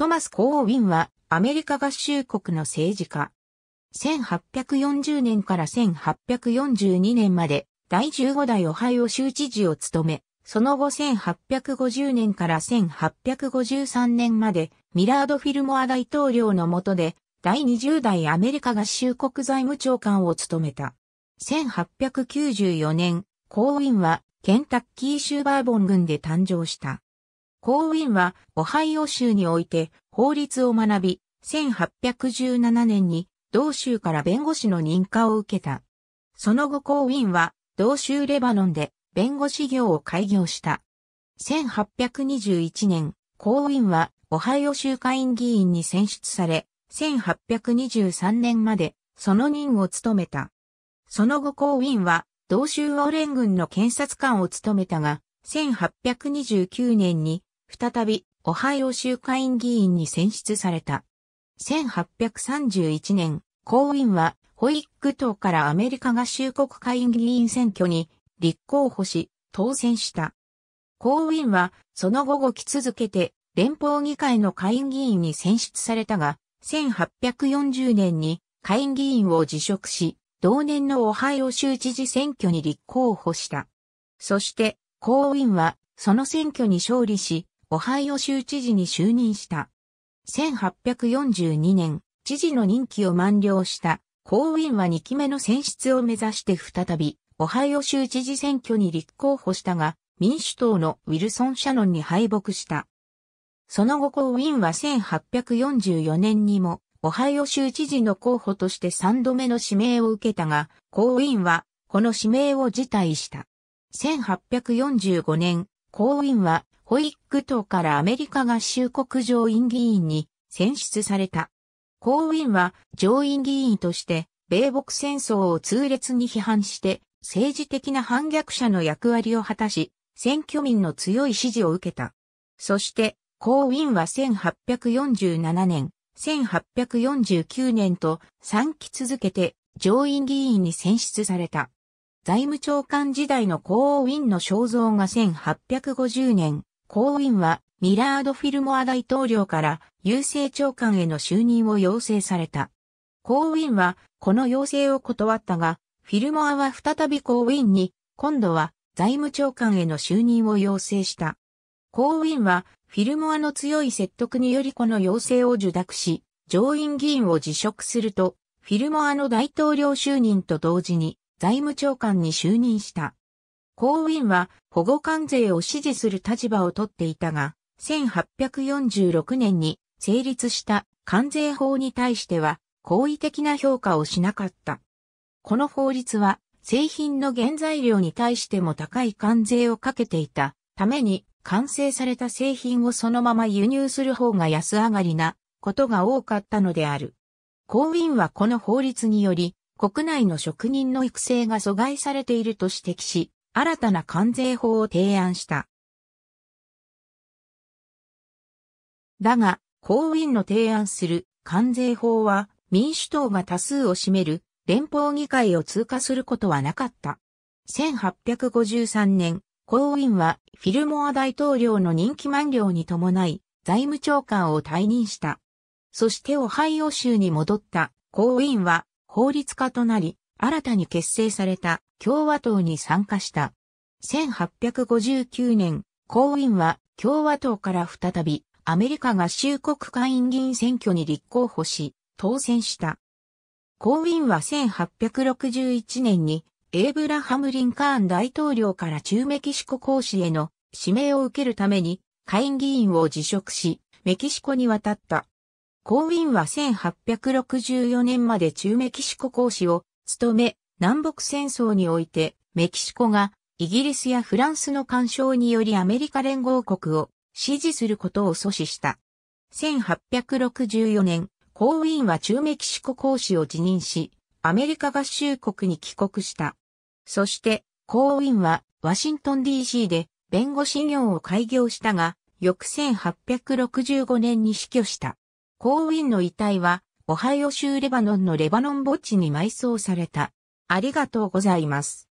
トマス・コー・ウィンはアメリカ合衆国の政治家。1840年から1842年まで第15代オハイオ州知事を務め、その後1850年から1853年までミラード・フィルモア大統領の下で第20代アメリカ合衆国財務長官を務めた。1894年、コーウィンはケンタッキー州バーボン郡で誕生した。コーウィンは、オハイオ州において法律を学び、1817年に同州から弁護士の認可を受けた。その後コーウィンは、同州レバノンで弁護士業を開業した。1821年、コーウィンは、オハイオ州会員議員に選出され、1823年まで、その任を務めた。その後コーウィンは、同州オレン軍の検察官を務めたが、1829年に再び、オハイオ州下院議員に選出された。1831年、公院は、ホイック党からアメリカ合衆国会議員選挙に立候補し、当選した。公院は、その後後期続けて、連邦議会の下院議員に選出されたが、1840年に下院議員を辞職し、同年のオハイオ州知事選挙に立候補した。そして、公院は、その選挙に勝利し、オハイオ州知事に就任した。1842年、知事の任期を満了したコーウィンは2期目の選出を目指して再び、オハイオ州知事選挙に立候補したが、民主党のウィルソン・シャノンに敗北した。その後コーウィンは1844年にも、オハイオ州知事の候補として3度目の指名を受けたが、コーウィンは、この指名を辞退した。1845年、コーウィンは、ホイック党からアメリカ合衆国上院議員に選出された。コーウィンは上院議員として米国戦争を痛烈に批判して政治的な反逆者の役割を果たし、選挙民の強い支持を受けた。そして、コーウィンは1847年、1849年と3期続けて上院議員に選出された。財務長官時代のコーウィンの肖像が1850年、公務員はミラード・フィルモア大統領から郵政長官への就任を要請された。公務員はこの要請を断ったが、フィルモアは再び公務員に今度は財務長官への就任を要請した。公務員はフィルモアの強い説得によりこの要請を受諾し、上院議員を辞職すると、フィルモアの大統領就任と同時に財務長官に就任した。公ーウィンは保護関税を支持する立場をとっていたが、1846年に成立した関税法に対しては好意的な評価をしなかった。この法律は製品の原材料に対しても高い関税をかけていたために完成された製品をそのまま輸入する方が安上がりなことが多かったのである。公員はこの法律により国内の職人の育成が阻害されていると指摘し、新たな関税法を提案した。だが、公員の提案する関税法は民主党が多数を占める連邦議会を通過することはなかった。1853年、公員はフィルモア大統領の任期満了に伴い財務長官を退任した。そしてオハイオ州に戻った公員は法律家となり、新たに結成された共和党に参加した。1859年、公員は共和党から再びアメリカ合衆国会員議員選挙に立候補し、当選した。公員は1861年にエイブラハム・リンカーン大統領から中メキシコ公使への指名を受けるために下院議員を辞職し、メキシコに渡った。公員は1864年まで中メキシコ公使を務め、南北戦争において、メキシコが、イギリスやフランスの干渉によりアメリカ連合国を支持することを阻止した。1864年、公ンは中メキシコ公使を辞任し、アメリカ合衆国に帰国した。そして、公ンはワシントン DC で弁護士業を開業したが、翌1865年に死去した。公ンの遺体はオハイオ州レバノンのレバノン墓地に埋葬された。ありがとうございます。